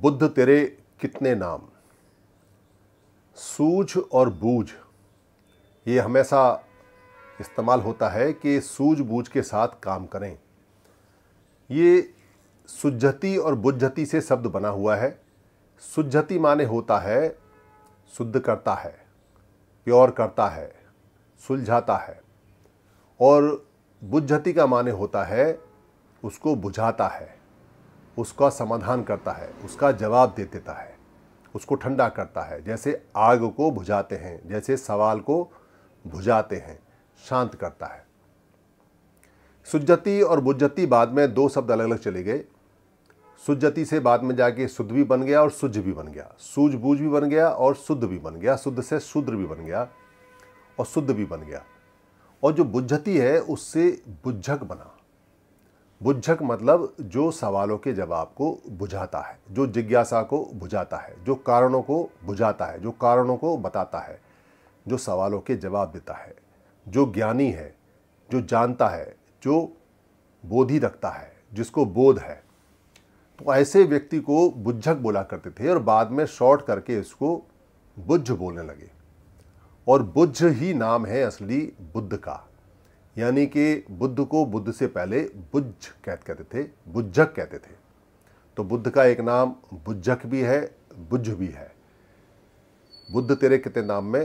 बुद्ध तेरे कितने नाम सूझ और बूझ ये हमेशा इस्तेमाल होता है कि सूझबूझ के साथ काम करें ये सुजहती और बुझती से शब्द बना हुआ है सुजहती माने होता है शुद्ध करता है प्योर करता है सुलझाता है और बुझती का माने होता है उसको बुझाता है उसका समाधान करता है उसका जवाब दे देता है उसको ठंडा करता है जैसे आग को बुझाते हैं जैसे सवाल को बुझाते हैं शांत करता है सुज्जती और बुज्जती बाद में दो शब्द अलग अलग चले गए सुज्जती से बाद में जाके शुद्ध भी बन गया और सुज भी बन गया सूझबूझ भी बन गया और शुद्ध भी बन गया शुद्ध से शूद्र भी बन गया और शुद्ध भी बन गया और जो बुज्जती है उससे बुज्झक बना बुझक मतलब जो सवालों के जवाब को बुझाता है जो जिज्ञासा को बुझाता है जो कारणों को बुझाता है जो कारणों को बताता है जो सवालों के जवाब देता है जो ज्ञानी है जो जानता है जो बोधि रखता है जिसको बोध है तो ऐसे व्यक्ति को बुझक बोला करते थे और बाद में शॉर्ट करके इसको बुझ बोलने लगे और बुझ ही नाम है असली बुद्ध का यानी कि बुद्ध को बुद्ध से पहले बुझ कहते कहते थे बुज्जक कहते थे तो बुद्ध का एक नाम बुज्जक भी है बुझ भी है बुद्ध तेरे कितने नाम में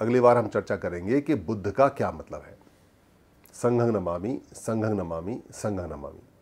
अगली बार हम चर्चा करेंगे कि बुद्ध का क्या मतलब है संघंग नमामि संघंग नमामि संघंग नमामि